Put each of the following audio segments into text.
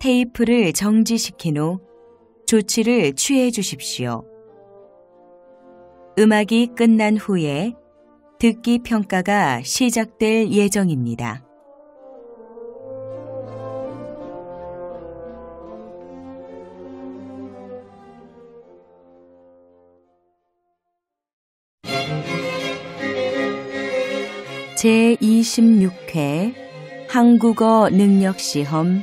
테이프를 정지시킨 후 조치를 취해 주십시오. 음악이 끝난 후에 듣기 평가가 시작될 예정입니다. 제26회 한국어 능력시험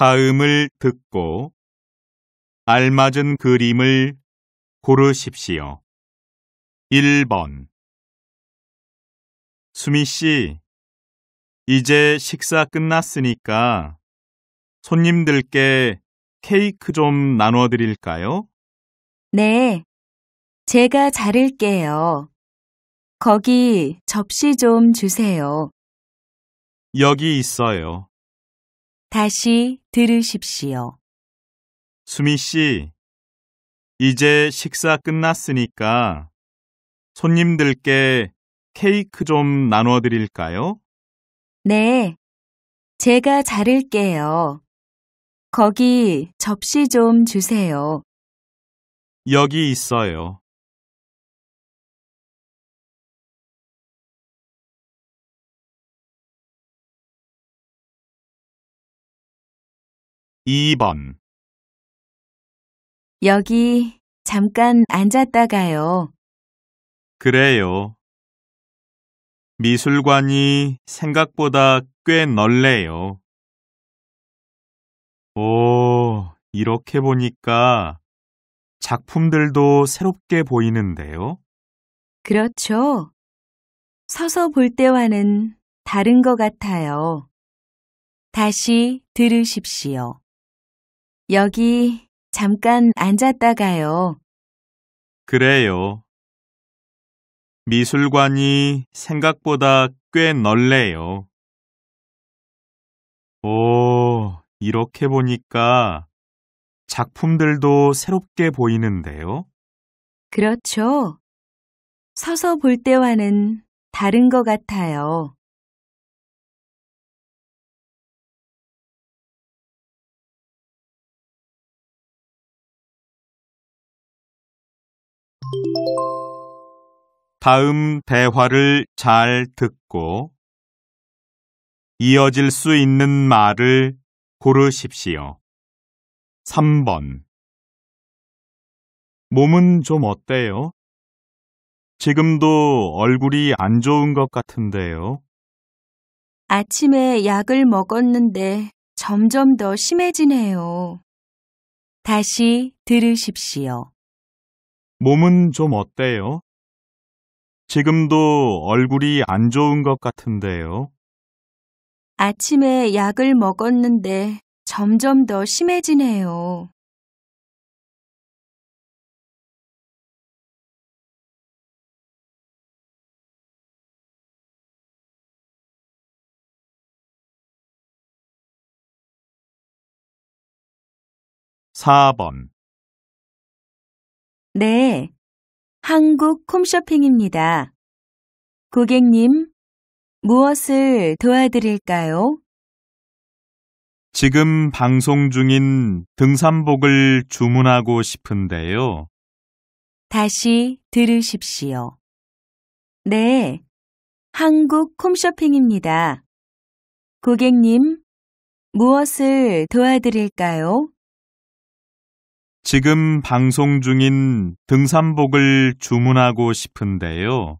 다음을 듣고 알맞은 그림을 고르십시오. 1번 수미 씨, 이제 식사 끝났으니까 손님들께 케이크 좀 나눠 드릴까요? 네, 제가 자를게요. 거기 접시 좀 주세요. 여기 있어요. 다시 들으십시오. 수미 씨, 이제 식사 끝났으니까 손님들께 케이크 좀 나눠 드릴까요? 네, 제가 자를게요. 거기 접시 좀 주세요. 여기 있어요. 2번 여기 잠깐 앉았다가요. 그래요. 미술관이 생각보다 꽤 넓네요. 오, 이렇게 보니까 작품들도 새롭게 보이는데요. 그렇죠. 서서 볼 때와는 다른 것 같아요. 다시 들으십시오. 여기 잠깐 앉았다 가요. 그래요. 미술관이 생각보다 꽤 넓네요. 오, 이렇게 보니까 작품들도 새롭게 보이는데요. 그렇죠. 서서 볼 때와는 다른 것 같아요. 다음 대화를 잘 듣고 이어질 수 있는 말을 고르십시오. 3번 몸은 좀 어때요? 지금도 얼굴이 안 좋은 것 같은데요. 아침에 약을 먹었는데 점점 더 심해지네요. 다시 들으십시오. 몸은 좀 어때요? 지금도 얼굴이 안 좋은 것 같은데요. 아침에 약을 먹었는데 점점 더 심해지네요. (4번) 네, 한국 홈쇼핑입니다. 고객님, 무엇을 도와드릴까요? 지금 방송 중인 등산복을 주문하고 싶은데요. 다시 들으십시오. 네, 한국 홈쇼핑입니다. 고객님, 무엇을 도와드릴까요? 지금 방송 중인 등산복을 주문하고 싶은데요.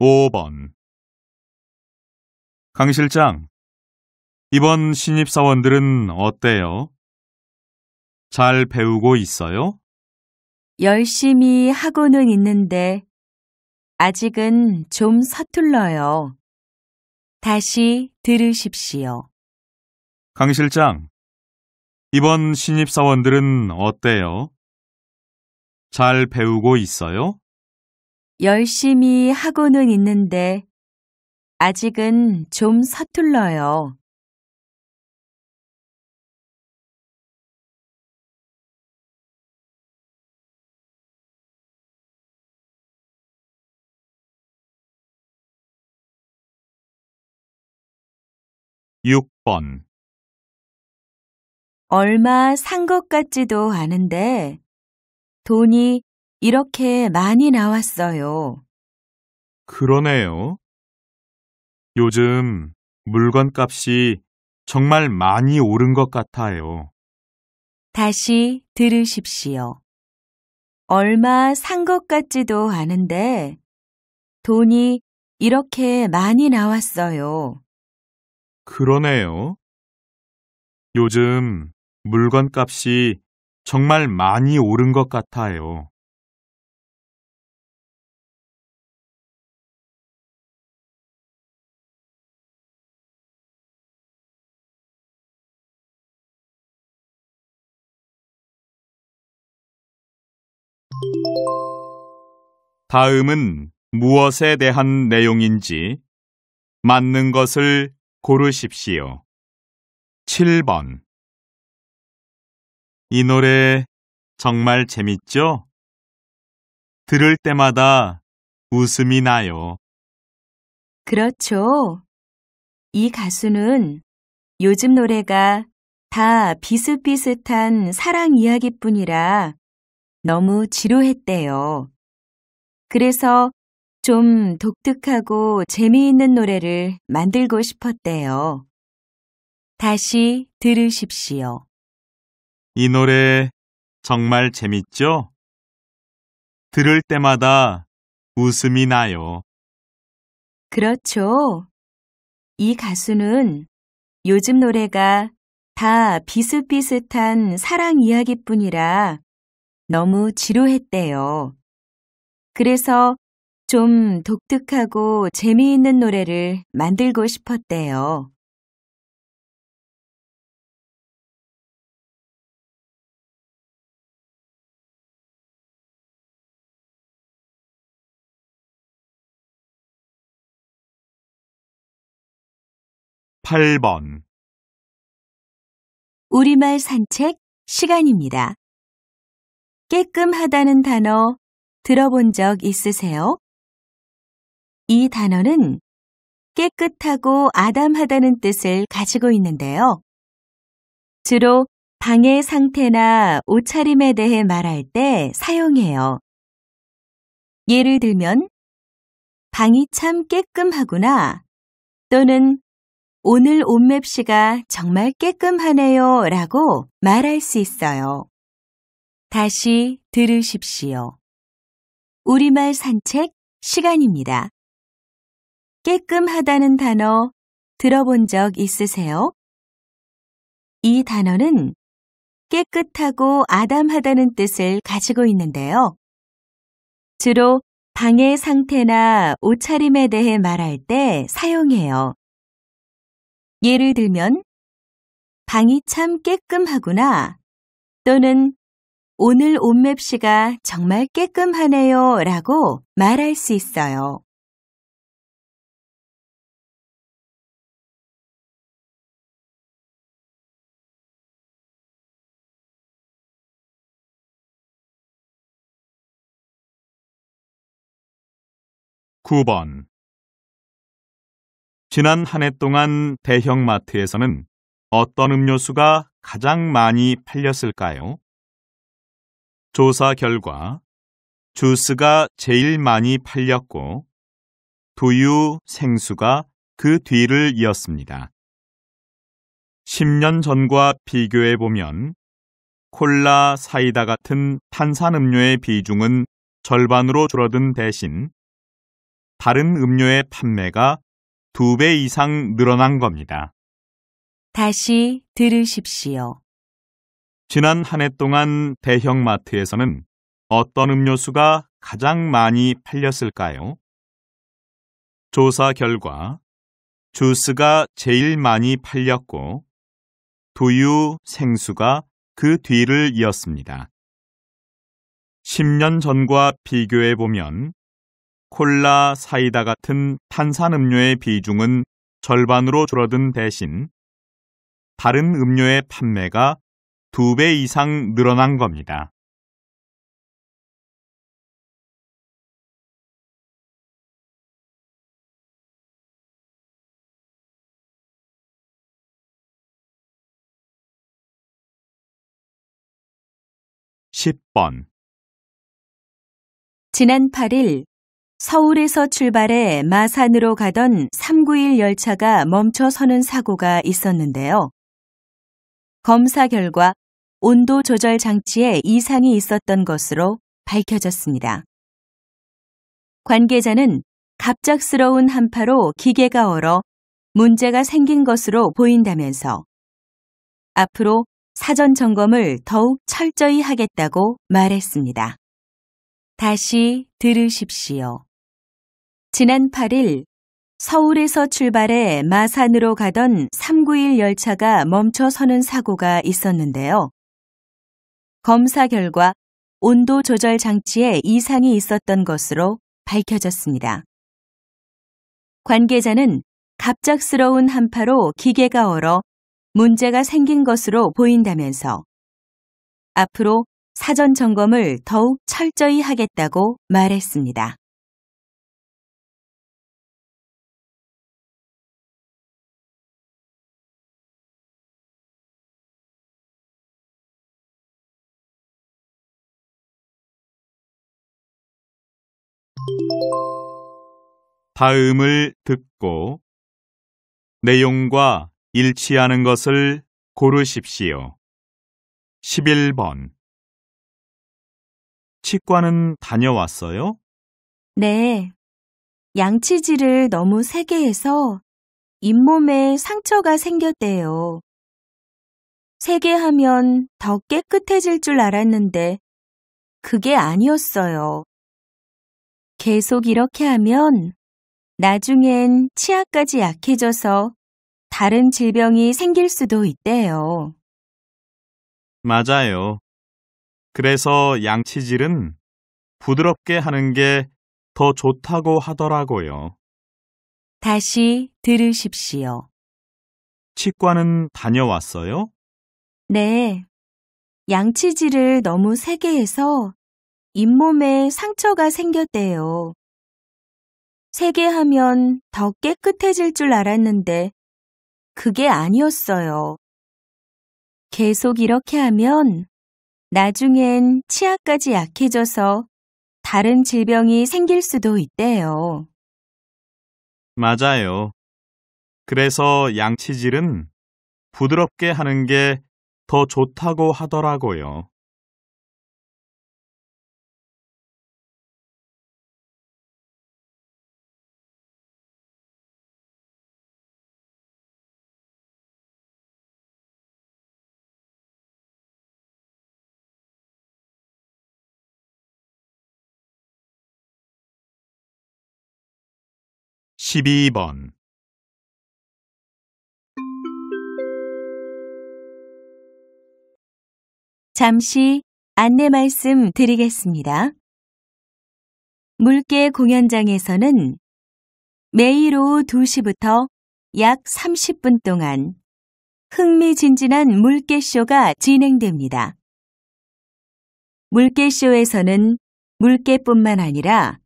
(5번) 강 실장, 이번 신입사원들은 어때요? 잘 배우고 있어요? 열심히 하고는 있는데 아직은 좀 서툴러요. 다시 들으십시오. 강 실장, 이번 신입사원들은 어때요? 잘 배우고 있어요? 열심히 하고는 있는데 아직은 좀 서툴러요. 6번 얼마 산 것 같지도 않은데 돈이 이렇게 많이 나왔어요. 그러네요. 요즘 물건값이 정말 많이 오른 것 같아요. 다시 들으십시오. 얼마 산 것 같지도 않은데 돈이 이렇게 많이 나왔어요. 그러네요. 요즘 물건 값이 정말 많이 오른 것 같아요. 다음은 무엇에 대한 내용인지 맞는 것을 고르십시오. 7번 이 노래 정말 재밌죠? 들을 때마다 웃음이 나요. 그렇죠. 이 가수는 요즘 노래가 다 비슷비슷한 사랑 이야기뿐이라 너무 지루했대요. 그래서 좀 독특하고 재미있는 노래를 만들고 싶었대요. 다시 들으십시오. 이 노래 정말 재밌죠? 들을 때마다 웃음이 나요. 그렇죠. 이 가수는 요즘 노래가 다 비슷비슷한 사랑 이야기뿐이라 너무 지루했대요. 그래서 좀 독특하고 재미있는 노래를 만들고 싶었대요. 8번 우리말 산책 시간입니다. 깨끔하다는 단어 들어본 적 있으세요? 이 단어는 깨끗하고 아담하다는 뜻을 가지고 있는데요. 주로 방의 상태나 옷차림에 대해 말할 때 사용해요. 예를 들면, 방이 참 깨끔하구나 또는 오늘 옷맵시가 정말 깨끔하네요 라고 말할 수 있어요. 다시 들으십시오. 우리말 산책 시간입니다. 깨끔하다는 단어 들어본 적 있으세요? 이 단어는 깨끗하고 아담하다는 뜻을 가지고 있는데요. 주로 방의 상태나 옷차림에 대해 말할 때 사용해요. 예를 들면, 방이 참 깨끔하구나 또는 오늘 옷맵시가 정말 깨끔하네요 라고 말할 수 있어요. 9번 지난 한 해 동안 대형마트에서는 어떤 음료수가 가장 많이 팔렸을까요? 조사 결과 주스가 제일 많이 팔렸고 두유, 생수가 그 뒤를 이었습니다. 10년 전과 비교해 보면 콜라, 사이다 같은 탄산음료의 비중은 절반으로 줄어든 대신 다른 음료의 판매가 두 배 이상 늘어난 겁니다. 다시 들으십시오. 지난 한 해 동안 대형마트에서는 어떤 음료수가 가장 많이 팔렸을까요? 조사 결과 주스가 제일 많이 팔렸고 두유, 생수가 그 뒤를 이었습니다. 10년 전과 비교해 보면 콜라, 사이다 같은 탄산음료의 비중은 절반으로 줄어든 대신 다른 음료의 판매가 두 배 이상 늘어난 겁니다. (10번) 지난 8일 서울에서 출발해 마산으로 가던 391 열차가 멈춰서는 사고가 있었는데요. 검사 결과 온도 조절 장치에 이상이 있었던 것으로 밝혀졌습니다. 관계자는 갑작스러운 한파로 기계가 얼어 문제가 생긴 것으로 보인다면서 앞으로 사전 점검을 더욱 철저히 하겠다고 말했습니다. 다시 들으십시오. 지난 8일 서울에서 출발해 마산으로 가던 391 열차가 멈춰 서는 사고가 있었는데요. 검사 결과 온도 조절 장치에 이상이 있었던 것으로 밝혀졌습니다. 관계자는 갑작스러운 한파로 기계가 얼어 문제가 생긴 것으로 보인다면서 앞으로 사전 점검을 더욱 철저히 하겠다고 말했습니다. 다음을 듣고 내용과 일치하는 것을 고르십시오. 11번 치과는 다녀왔어요? 네. 양치질을 너무 세게 해서 잇몸에 상처가 생겼대요. 세게 하면 더 깨끗해질 줄 알았는데 그게 아니었어요. 계속 이렇게 하면 나중엔 치아까지 약해져서 다른 질병이 생길 수도 있대요. 맞아요. 그래서 양치질은 부드럽게 하는 게 더 좋다고 하더라고요. 다시 들으십시오. 치과는 다녀왔어요? 네. 양치질을 너무 세게 해서 잇몸에 상처가 생겼대요. 세계하면 더 깨끗해질 줄 알았는데 그게 아니었어요. 계속 이렇게 하면 나중엔 치아까지 약해져서 다른 질병이 생길 수도 있대요. 맞아요. 그래서 양치질은 부드럽게 하는 게 더 좋다고 하더라고요. 12번 '잠시 안내 말씀 드리겠습니다. 물개 공연장에서는 매일 오후 2시부터 약 30분 동안 흥미진진한 물개쇼가 진행됩니다. 물개쇼에서는 물개뿐만 아니라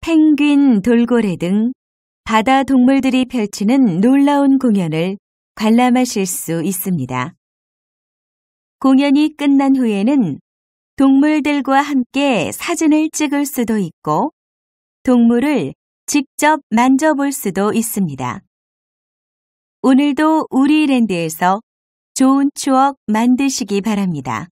펭귄, 돌고래 등 바다 동물들이 펼치는 놀라운 공연을 관람하실 수 있습니다. 공연이 끝난 후에는 동물들과 함께 사진을 찍을 수도 있고 동물을 직접 만져볼 수도 있습니다. 오늘도 우리 랜드에서 좋은 추억 만드시기 바랍니다.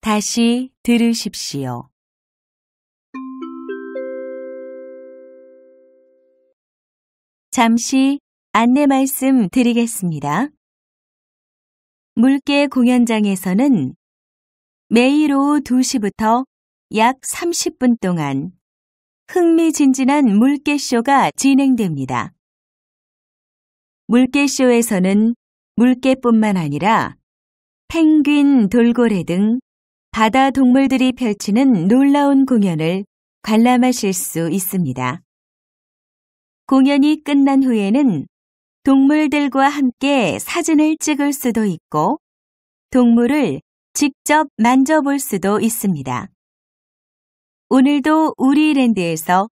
다시 들으십시오. 잠시 안내 말씀 드리겠습니다. 물개 공연장에서는 매일 오후 2시부터 약 30분 동안 흥미진진한 물개쇼가 진행됩니다. 물개쇼에서는 물개뿐만 아니라 펭귄, 돌고래 등 바다 동물들이 펼치는 놀라운 공연을 관람하실 수 있습니다. 공연이 끝난 후에는 동물들과 함께 사진을 찍을 수도 있고 동물을 직접 만져볼 수도 있습니다. 오늘도 우리 랜드에서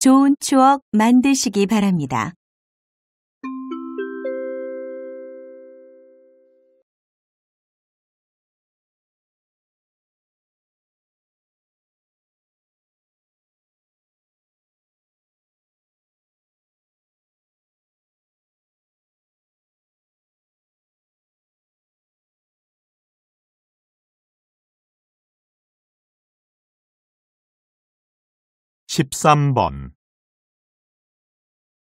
좋은 추억 만드시기 바랍니다. 13번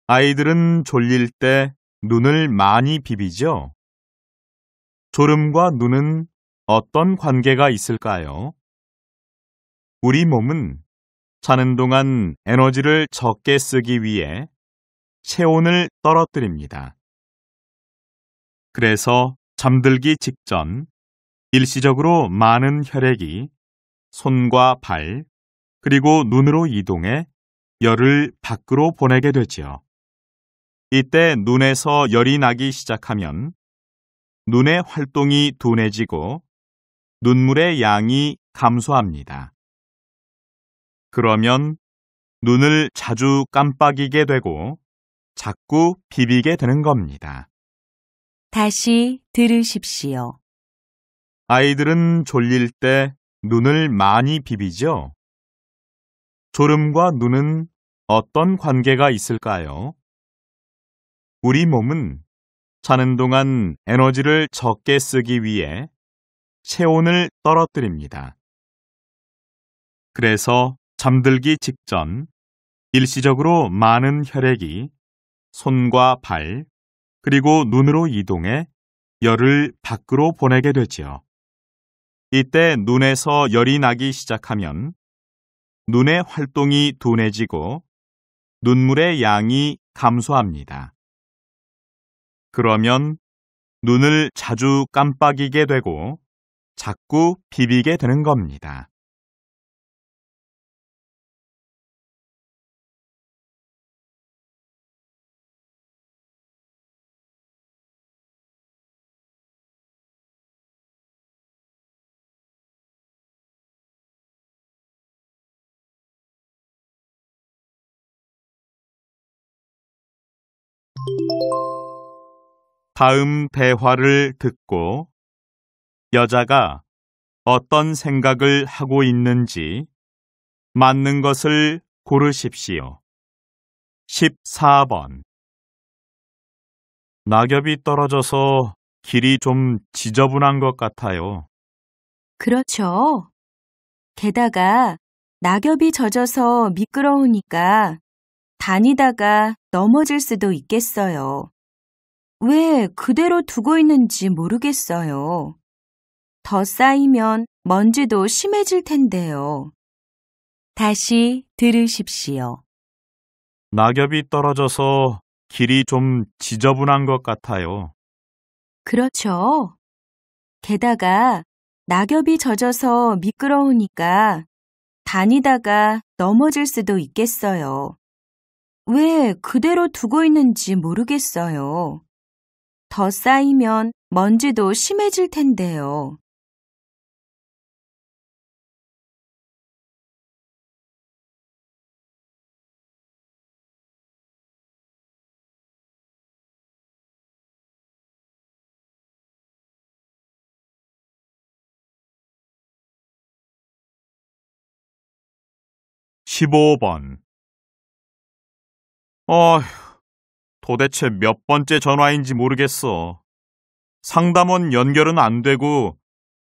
아이들은 졸릴 때 눈을 많이 비비죠? 졸음과 눈은 어떤 관계가 있을까요? 우리 몸은 자는 동안 에너지를 적게 쓰기 위해 체온을 떨어뜨립니다. 그래서 잠들기 직전 일시적으로 많은 혈액이 손과 발, 그리고 눈으로 이동해 열을 밖으로 보내게 되지요. 이때 눈에서 열이 나기 시작하면 눈의 활동이 둔해지고 눈물의 양이 감소합니다. 그러면 눈을 자주 깜빡이게 되고 자꾸 비비게 되는 겁니다. 다시 들으십시오. 아이들은 졸릴 때 눈을 많이 비비죠? 졸음과 눈은 어떤 관계가 있을까요? 우리 몸은 자는 동안 에너지를 적게 쓰기 위해 체온을 떨어뜨립니다. 그래서 잠들기 직전 일시적으로 많은 혈액이 손과 발 그리고 눈으로 이동해 열을 밖으로 보내게 되지요. 이때 눈에서 열이 나기 시작하면 눈의 활동이 둔해지고 눈물의 양이 감소합니다. 그러면 눈을 자주 깜빡이게 되고 자꾸 비비게 되는 겁니다. 다음 대화를 듣고 여자가 어떤 생각을 하고 있는지 맞는 것을 고르십시오. 14번 낙엽이 떨어져서 길이 좀 지저분한 것 같아요. 그렇죠. 게다가 낙엽이 젖어서 미끄러우니까 다니다가 넘어질 수도 있겠어요. 왜 그대로 두고 있는지 모르겠어요. 더 쌓이면 먼지도 심해질 텐데요. 다시 들으십시오. 낙엽이 떨어져서 길이 좀 지저분한 것 같아요. 그렇죠. 게다가 낙엽이 젖어서 미끄러우니까 다니다가 넘어질 수도 있겠어요. 왜 그대로 두고 있는지 모르겠어요. 더 쌓이면 먼지도 심해질 텐데요. (15번) 어휴, 도대체 몇 번째 전화인지 모르겠어. 상담원 연결은 안 되고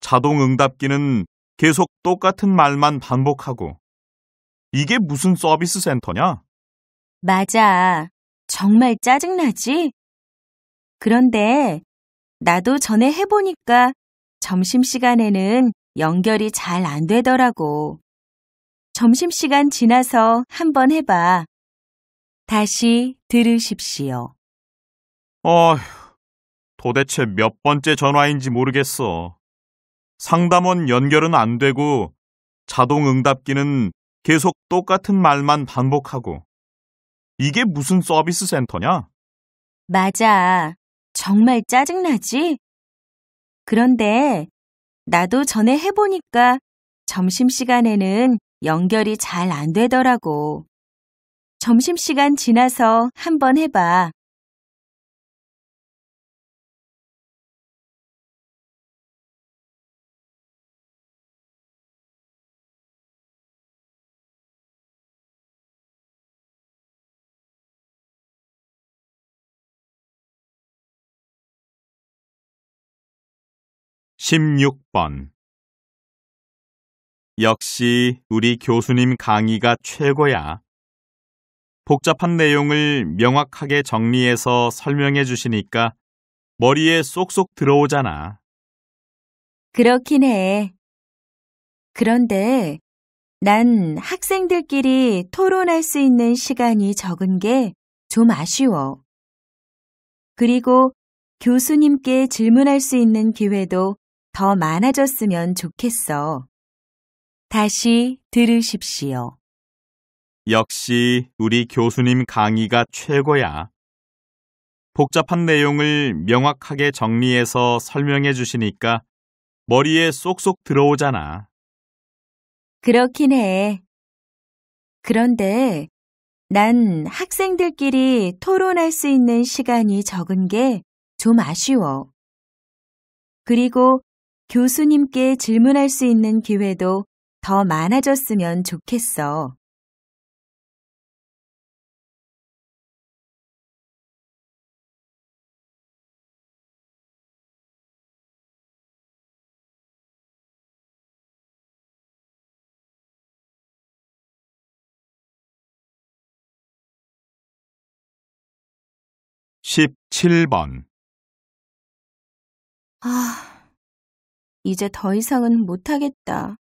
자동 응답기는 계속 똑같은 말만 반복하고. 이게 무슨 서비스 센터냐? 맞아. 정말 짜증나지? 그런데 나도 전에 해보니까 점심시간에는 연결이 잘 안 되더라고. 점심시간 지나서 한번 해봐. 다시 들으십시오. 어휴, 도대체 몇 번째 전화인지 모르겠어. 상담원 연결은 안 되고 자동 응답기는 계속 똑같은 말만 반복하고. 이게 무슨 서비스 센터냐? 맞아. 정말 짜증나지? 그런데 나도 전에 해보니까 점심시간에는 연결이 잘 안 되더라고. 점심시간 지나서 한번 해봐. 1 6번 역시 우리 교수님 강의가 최고야. 복잡한 내용을 명확하게 정리해서 설명해 주시니까 머리에 쏙쏙 들어오잖아. 그렇긴 해. 그런데 난 학생들끼리 토론할 수 있는 시간이 적은 게 좀 아쉬워. 그리고 교수님께 질문할 수 있는 기회도 더 많아졌으면 좋겠어. 다시 들으십시오. 역시 우리 교수님 강의가 최고야. 복잡한 내용을 명확하게 정리해서 설명해 주시니까 머리에 쏙쏙 들어오잖아. 그렇긴 해. 그런데 난 학생들끼리 토론할 수 있는 시간이 적은 게 좀 아쉬워. 그리고 교수님께 질문할 수 있는 기회도 더 많아졌으면 좋겠어. 17번 아, 이제 더 이상은 못하겠다.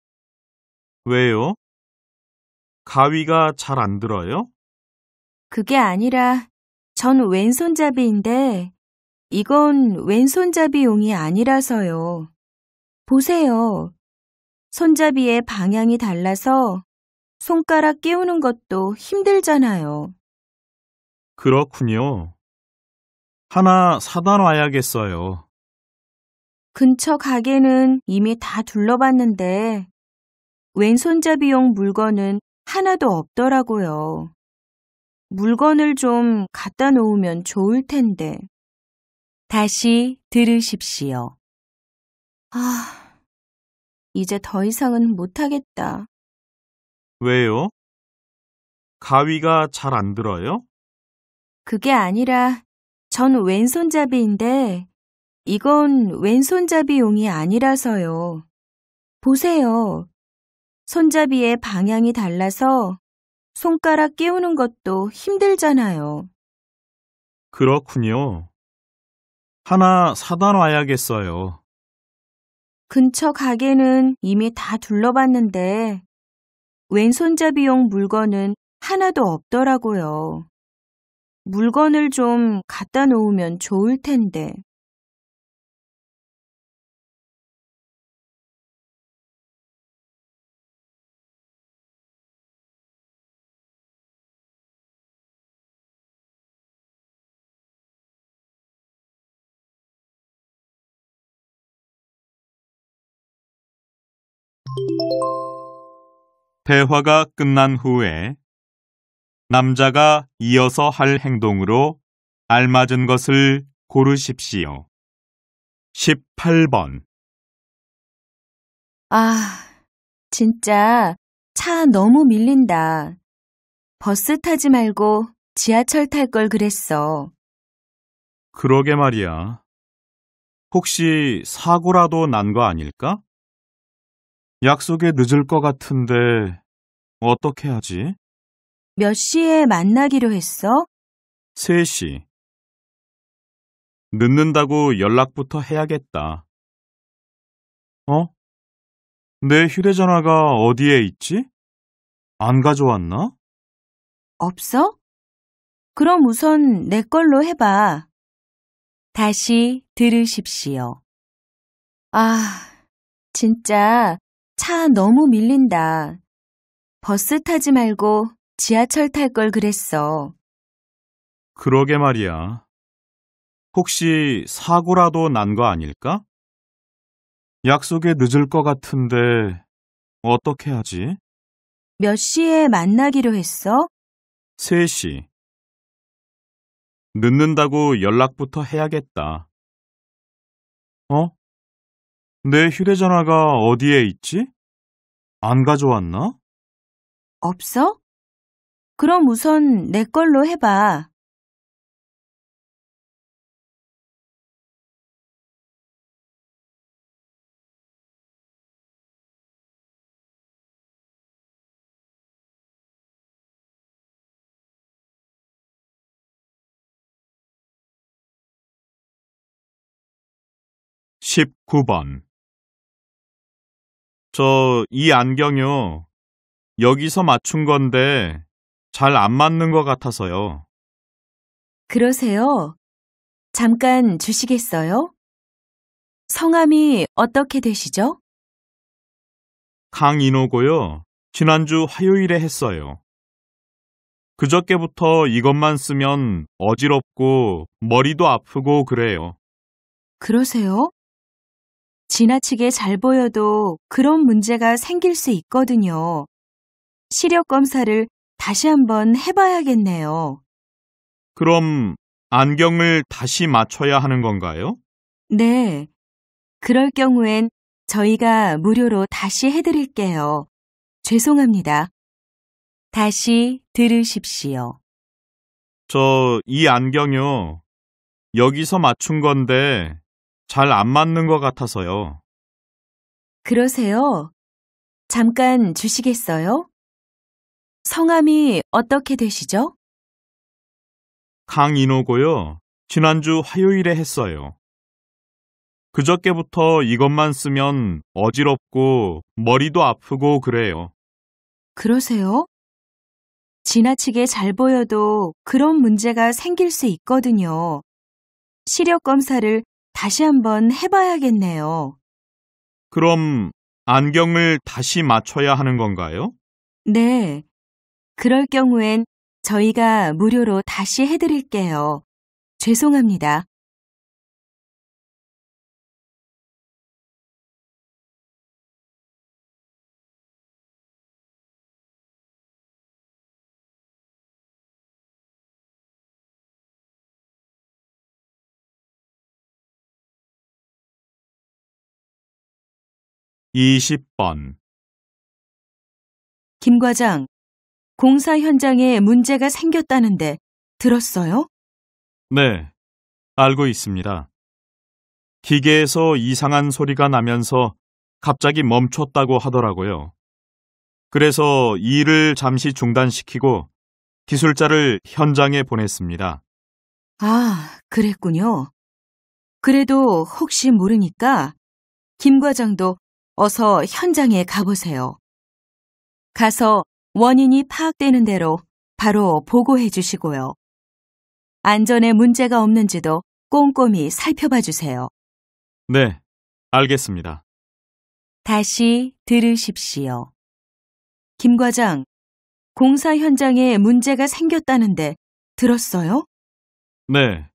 왜요? 가위가 잘 안 들어요? 그게 아니라 전 왼손잡이인데 이건 왼손잡이용이 아니라서요. 보세요. 손잡이의 방향이 달라서 손가락 끼우는 것도 힘들잖아요. 그렇군요. 하나 사다 놔야겠어요. 근처 가게는 이미 다 둘러봤는데 왼손잡이용 물건은 하나도 없더라고요. 물건을 좀 갖다 놓으면 좋을 텐데. 다시 들으십시오. 아, 이제 더 이상은 못하겠다. 왜요? 가위가 잘 안 들어요? 그게 아니라 전 왼손잡이인데 이건 왼손잡이용이 아니라서요. 보세요. 손잡이의 방향이 달라서 손가락 끼우는 것도 힘들잖아요. 그렇군요. 하나 사다 놔야겠어요. 근처 가게는 이미 다 둘러봤는데 왼손잡이용 물건은 하나도 없더라고요. 물건을 좀 갖다 놓으면 좋을 텐데. 대화가 끝난 후에 남자가 이어서 할 행동으로 알맞은 것을 고르십시오. 18번 아, 진짜 차 너무 밀린다. 버스 타지 말고 지하철 탈 걸 그랬어. 그러게 말이야. 혹시 사고라도 난 거 아닐까? 약속에 늦을 것 같은데 어떻게 하지? 몇 시에 만나기로 했어? 3시. 늦는다고 연락부터 해야겠다. 어? 내 휴대전화가 어디에 있지? 안 가져왔나? 없어? 그럼 우선 내 걸로 해봐. 다시 들으십시오. 아, 진짜 차 너무 밀린다. 버스 타지 말고 지하철 탈 걸 그랬어. 그러게 말이야. 혹시 사고라도 난 거 아닐까? 약속에 늦을 것 같은데 어떻게 하지? 몇 시에 만나기로 했어? 3시. 늦는다고 연락부터 해야겠다. 어? 내 휴대전화가 어디에 있지? 안 가져왔나? 없어? 그럼 우선 내 걸로 해봐. 1 9번저 이 안경요. 여기서 맞춘 건데 잘안 맞는 것 같아서요. 그러세요? 잠깐 주시겠어요? 성함이 어떻게 되시죠? 강인호고요. 지난주 화요일에 했어요. 그저께부터 이것만 쓰면 어지럽고 머리도 아프고 그래요. 그러세요? 지나치게 잘 보여도 그런 문제가 생길 수 있거든요. 시력 검사를 다시 한번 해봐야겠네요. 그럼 안경을 다시 맞춰야 하는 건가요? 네. 그럴 경우엔 저희가 무료로 다시 해드릴게요. 죄송합니다. 다시 들으십시오. 저 이 안경요. 여기서 맞춘 건데 잘 안 맞는 것 같아서요. 그러세요? 잠깐 주시겠어요? 성함이 어떻게 되시죠? 강인호고요. 지난주 화요일에 했어요. 그저께부터 이것만 쓰면 어지럽고 머리도 아프고 그래요. 그러세요? 지나치게 잘 보여도 그런 문제가 생길 수 있거든요. 시력 검사를 다시 한번 해봐야겠네요. 그럼 안경을 다시 맞춰야 하는 건가요? 네. 그럴 경우엔 저희가 무료로 다시 해드릴게요. 죄송합니다. 2 0번김 과장, 공사 현장에 문제가 생겼다는데 들었어요? 네, 알고 있습니다. 기계에서 이상한 소리가 나면서 갑자기 멈췄다고 하더라고요. 그래서 일을 잠시 중단시키고 기술자를 현장에 보냈습니다. 아, 그랬군요. 그래도 혹시 모르니까 김 과장도 어서 현장에 가보세요. 가서 원인이 파악되는 대로 바로 보고해 주시고요. 안전에 문제가 없는지도 꼼꼼히 살펴봐 주세요. 네, 알겠습니다. 다시 들으십시오. 김 과장, 공사 현장에 문제가 생겼다는데 들었어요? 네,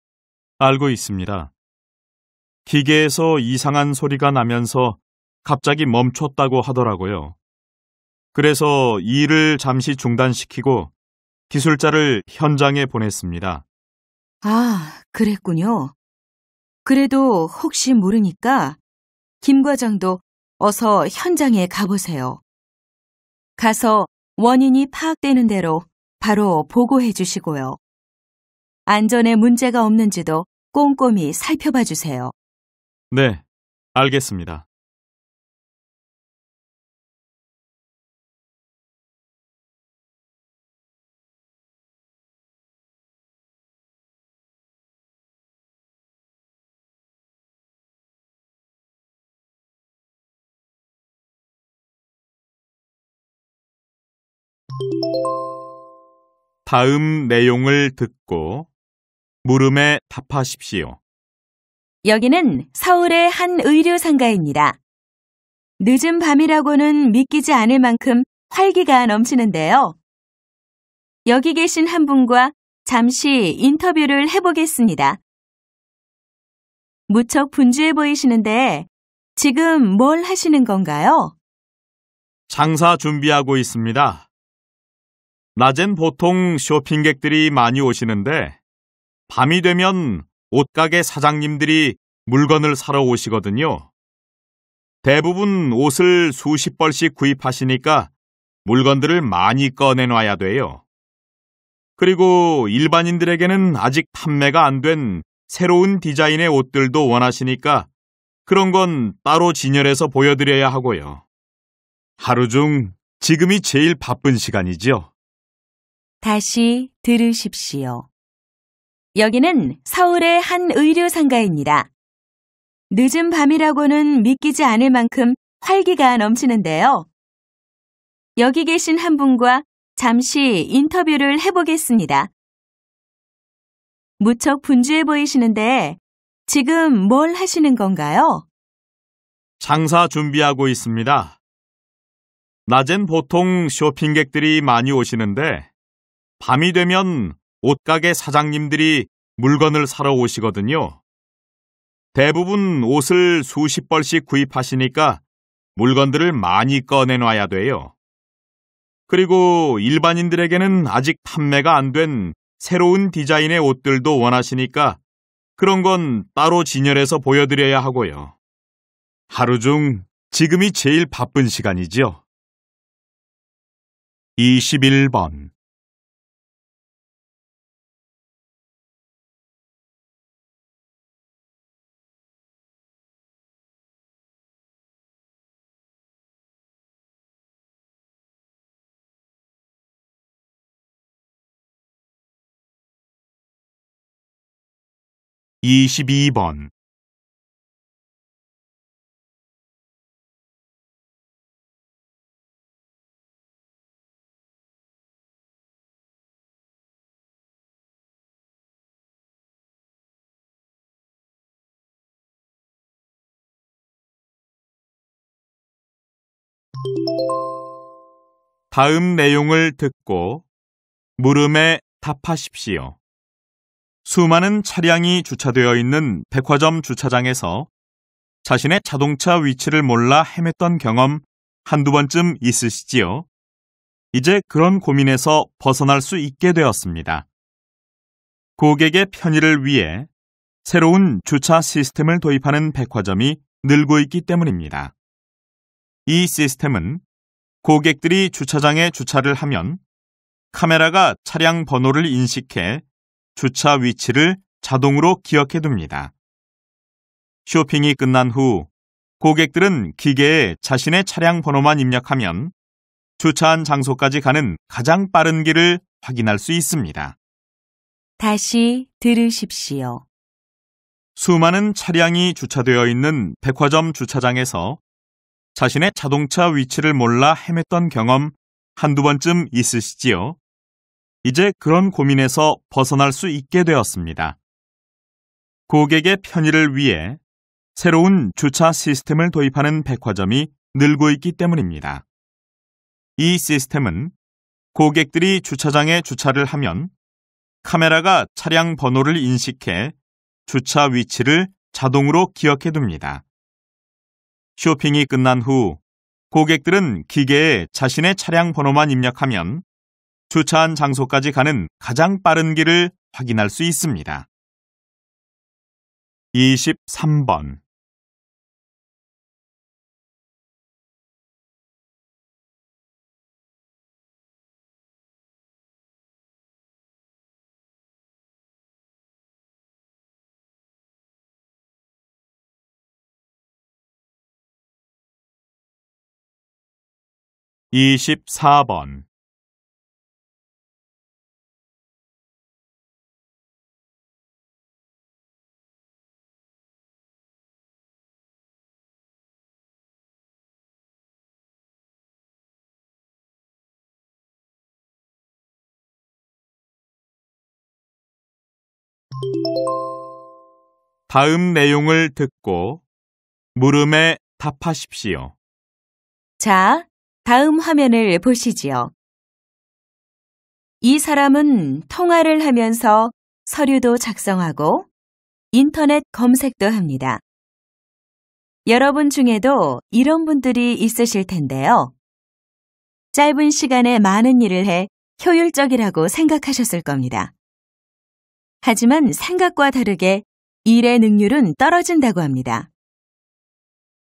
알고 있습니다. 기계에서 이상한 소리가 나면서 갑자기 멈췄다고 하더라고요. 그래서 일을 잠시 중단시키고 기술자를 현장에 보냈습니다. 아, 그랬군요. 그래도 혹시 모르니까 김 과장도 어서 현장에 가보세요. 가서 원인이 파악되는 대로 바로 보고해 주시고요. 안전에 문제가 없는지도 꼼꼼히 살펴봐 주세요. 네, 알겠습니다. 다음 내용을 듣고 물음에 답하십시오. 여기는 서울의 한 의류상가입니다. 늦은 밤이라고는 믿기지 않을 만큼 활기가 넘치는데요. 여기 계신 한 분과 잠시 인터뷰를 해보겠습니다. 무척 분주해 보이시는데 지금 뭘 하시는 건가요? 장사 준비하고 있습니다. 낮엔 보통 쇼핑객들이 많이 오시는데 밤이 되면 옷가게 사장님들이 물건을 사러 오시거든요. 대부분 옷을 수십 벌씩 구입하시니까 물건들을 많이 꺼내놔야 돼요. 그리고 일반인들에게는 아직 판매가 안 된 새로운 디자인의 옷들도 원하시니까 그런 건 따로 진열해서 보여드려야 하고요. 하루 중 지금이 제일 바쁜 시간이지요. 다시 들으십시오. 여기는 서울의 한 의류상가입니다. 늦은 밤이라고는 믿기지 않을 만큼 활기가 넘치는데요. 여기 계신 한 분과 잠시 인터뷰를 해보겠습니다. 무척 분주해 보이시는데 지금 뭘 하시는 건가요? 장사 준비하고 있습니다. 낮엔 보통 쇼핑객들이 많이 오시는데 밤이 되면 옷가게 사장님들이 물건을 사러 오시거든요. 대부분 옷을 수십 벌씩 구입하시니까 물건들을 많이 꺼내놔야 돼요. 그리고 일반인들에게는 아직 판매가 안 된 새로운 디자인의 옷들도 원하시니까 그런 건 따로 진열해서 보여드려야 하고요. 하루 중 지금이 제일 바쁜 시간이죠. 21번 22번 다음 내용을 듣고 물음에 답하십시오. 수많은 차량이 주차되어 있는 백화점 주차장에서 자신의 자동차 위치를 몰라 헤맸던 경험 한두 번쯤 있으시지요? 이제 그런 고민에서 벗어날 수 있게 되었습니다. 고객의 편의를 위해 새로운 주차 시스템을 도입하는 백화점이 늘고 있기 때문입니다. 이 시스템은 고객들이 주차장에 주차를 하면 카메라가 차량 번호를 인식해 주차 위치를 자동으로 기억해 둡니다. 쇼핑이 끝난 후 고객들은 기계에 자신의 차량 번호만 입력하면 주차한 장소까지 가는 가장 빠른 길을 확인할 수 있습니다. 다시 들으십시오. 수많은 차량이 주차되어 있는 백화점 주차장에서 자신의 자동차 위치를 몰라 헤맸던 경험 한두 번쯤 있으시지요? 이제 그런 고민에서 벗어날 수 있게 되었습니다. 고객의 편의를 위해 새로운 주차 시스템을 도입하는 백화점이 늘고 있기 때문입니다. 이 시스템은 고객들이 주차장에 주차를 하면 카메라가 차량 번호를 인식해 주차 위치를 자동으로 기억해 둡니다. 쇼핑이 끝난 후 고객들은 기계에 자신의 차량 번호만 입력하면 주차한 장소까지 가는 가장 빠른 길을 확인할 수 있습니다. 23번 2 4번 다음 내용을 듣고 물음에 답하십시오. 자, 다음 화면을 보시지요. 이 사람은 통화를 하면서 서류도 작성하고 인터넷 검색도 합니다. 여러분 중에도 이런 분들이 있으실 텐데요. 짧은 시간에 많은 일을 해 효율적이라고 생각하셨을 겁니다. 하지만 생각과 다르게 일의 능률은 떨어진다고 합니다.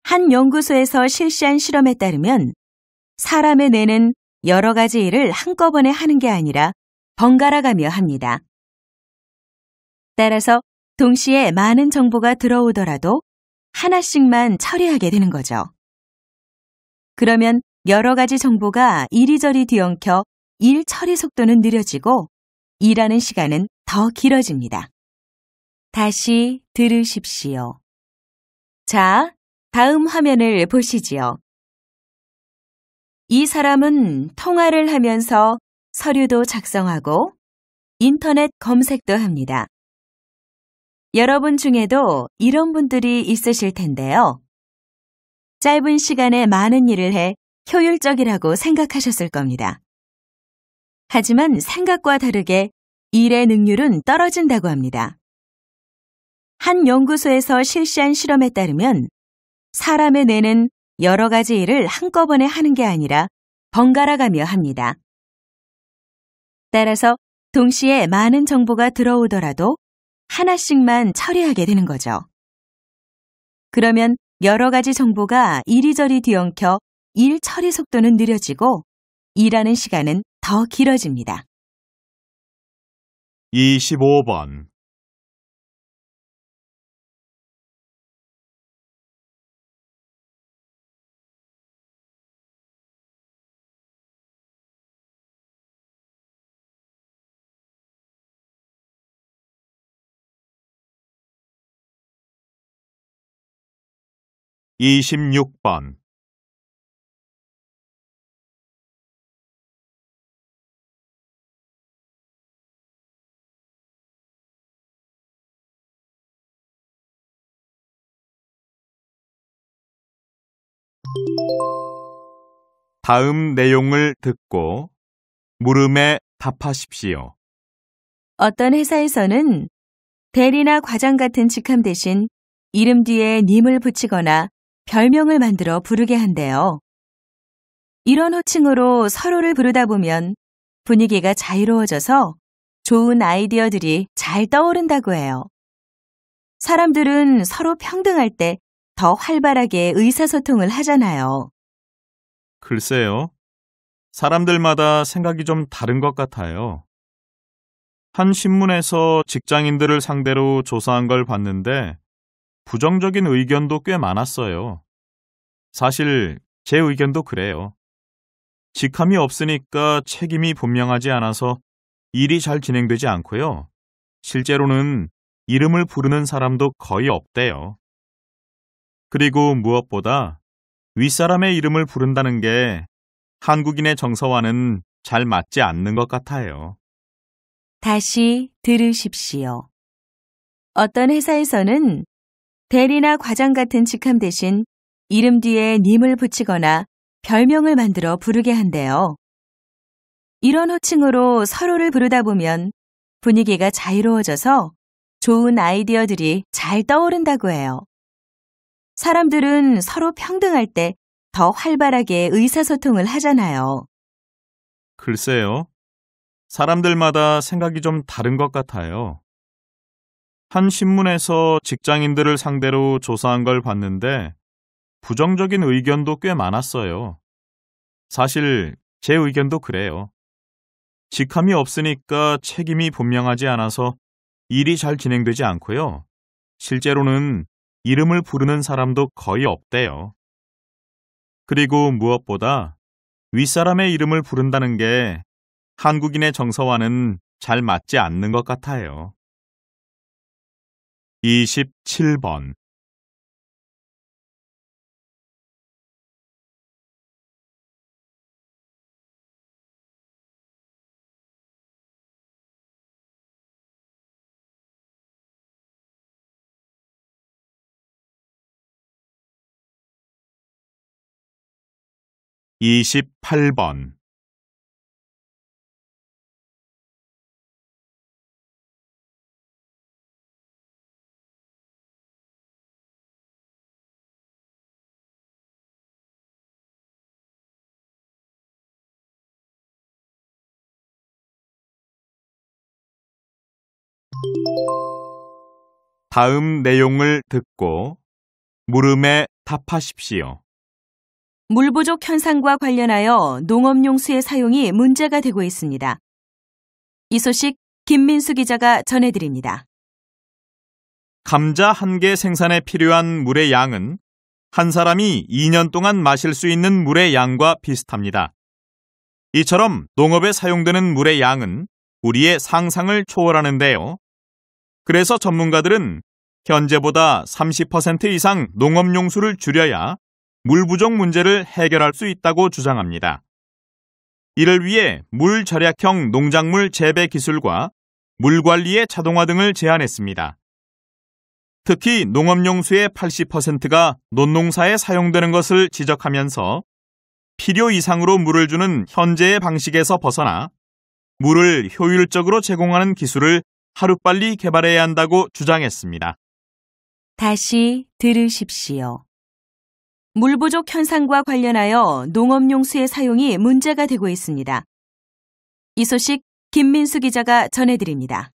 한 연구소에서 실시한 실험에 따르면 사람의 뇌는 여러 가지 일을 한꺼번에 하는 게 아니라 번갈아 가며 합니다. 따라서 동시에 많은 정보가 들어오더라도 하나씩만 처리하게 되는 거죠. 그러면 여러 가지 정보가 이리저리 뒤엉켜 일 처리 속도는 느려지고 일하는 시간은 더 길어집니다. 다시 들으십시오. 자, 다음 화면을 보시지요. 이 사람은 통화를 하면서 서류도 작성하고 인터넷 검색도 합니다. 여러분 중에도 이런 분들이 있으실 텐데요. 짧은 시간에 많은 일을 해 효율적이라고 생각하셨을 겁니다. 하지만 생각과 다르게 일의 능률은 떨어진다고 합니다. 한 연구소에서 실시한 실험에 따르면 사람의 뇌는 여러 가지 일을 한꺼번에 하는 게 아니라 번갈아 가며 합니다. 따라서 동시에 많은 정보가 들어오더라도 하나씩만 처리하게 되는 거죠. 그러면 여러 가지 정보가 이리저리 뒤엉켜 일 처리 속도는 느려지고 일하는 시간은 더 길어집니다. 25번 26번 다음 내용을 듣고 물음에 답하십시오. 어떤 회사에서는 대리나 과장 같은 직함 대신 이름 뒤에 님을 붙이거나 별명을 만들어 부르게 한대요. 이런 호칭으로 서로를 부르다 보면 분위기가 자유로워져서 좋은 아이디어들이 잘 떠오른다고 해요. 사람들은 서로 평등할 때 더 활발하게 의사소통을 하잖아요. 글쎄요. 사람들마다 생각이 좀 다른 것 같아요. 한 신문에서 직장인들을 상대로 조사한 걸 봤는데 부정적인 의견도 꽤 많았어요. 사실 제 의견도 그래요. 직함이 없으니까 책임이 분명하지 않아서 일이 잘 진행되지 않고요. 실제로는 이름을 부르는 사람도 거의 없대요. 그리고 무엇보다 윗사람의 이름을 부른다는 게 한국인의 정서와는 잘 맞지 않는 것 같아요. 다시 들으십시오. 어떤 회사에서는 대리나 과장 같은 직함 대신 이름 뒤에 님을 붙이거나 별명을 만들어 부르게 한대요. 이런 호칭으로 서로를 부르다 보면 분위기가 자유로워져서 좋은 아이디어들이 잘 떠오른다고 해요. 사람들은 서로 평등할 때 더 활발하게 의사소통을 하잖아요. 글쎄요. 사람들마다 생각이 좀 다른 것 같아요. 한 신문에서 직장인들을 상대로 조사한 걸 봤는데 부정적인 의견도 꽤 많았어요. 사실 제 의견도 그래요. 직함이 없으니까 책임이 분명하지 않아서 일이 잘 진행되지 않고요. 실제로는 이름을 부르는 사람도 거의 없대요. 그리고 무엇보다 윗사람의 이름을 부른다는 게 한국인의 정서와는 잘 맞지 않는 것 같아요. 27번 28번 다음 내용을 듣고 물음에 답하십시오. 물 부족 현상과 관련하여 농업용 수의 사용이 문제가 되고 있습니다. 이 소식 김민수 기자가 전해드립니다. 감자 한 개 생산에 필요한 물의 양은 한 사람이 2년 동안 마실 수 있는 물의 양과 비슷합니다. 이처럼 농업에 사용되는 물의 양은 우리의 상상을 초월하는데요. 그래서 전문가들은 현재보다 30% 이상 농업 용수를 줄여야 물 부족 문제를 해결할 수 있다고 주장합니다. 이를 위해 물 절약형 농작물 재배 기술과 물 관리의 자동화 등을 제안했습니다. 특히 농업용수의 80%가 논농사에 사용되는 것을 지적하면서 필요 이상으로 물을 주는 현재의 방식에서 벗어나 물을 효율적으로 제공하는 기술을 하루빨리 개발해야 한다고 주장했습니다. 다시 들으십시오. 물 부족 현상과 관련하여 농업용수의 사용이 문제가 되고 있습니다. 이 소식 김민수 기자가 전해드립니다.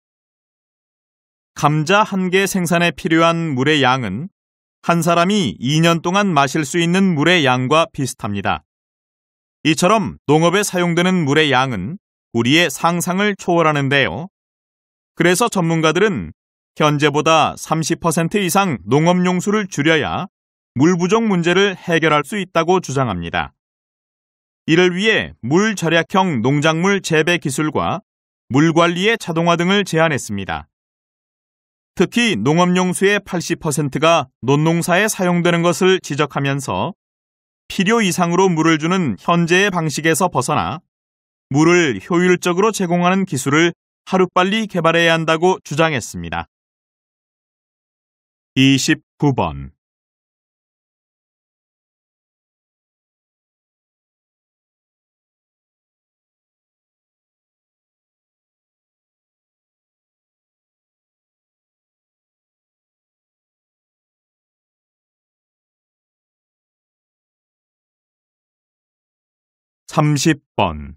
감자 한 개 생산에 필요한 물의 양은 한 사람이 2년 동안 마실 수 있는 물의 양과 비슷합니다. 이처럼 농업에 사용되는 물의 양은 우리의 상상을 초월하는데요. 그래서 전문가들은 현재보다 30% 이상 농업용수를 줄여야 물 부족 문제를 해결할 수 있다고 주장합니다. 이를 위해 물 절약형 농작물 재배 기술과 물 관리의 자동화 등을 제안했습니다. 특히 농업용수의 80%가 논농사에 사용되는 것을 지적하면서 필요 이상으로 물을 주는 현재의 방식에서 벗어나 물을 효율적으로 제공하는 기술을 하루빨리 개발해야 한다고 주장했습니다. 29번 3 0번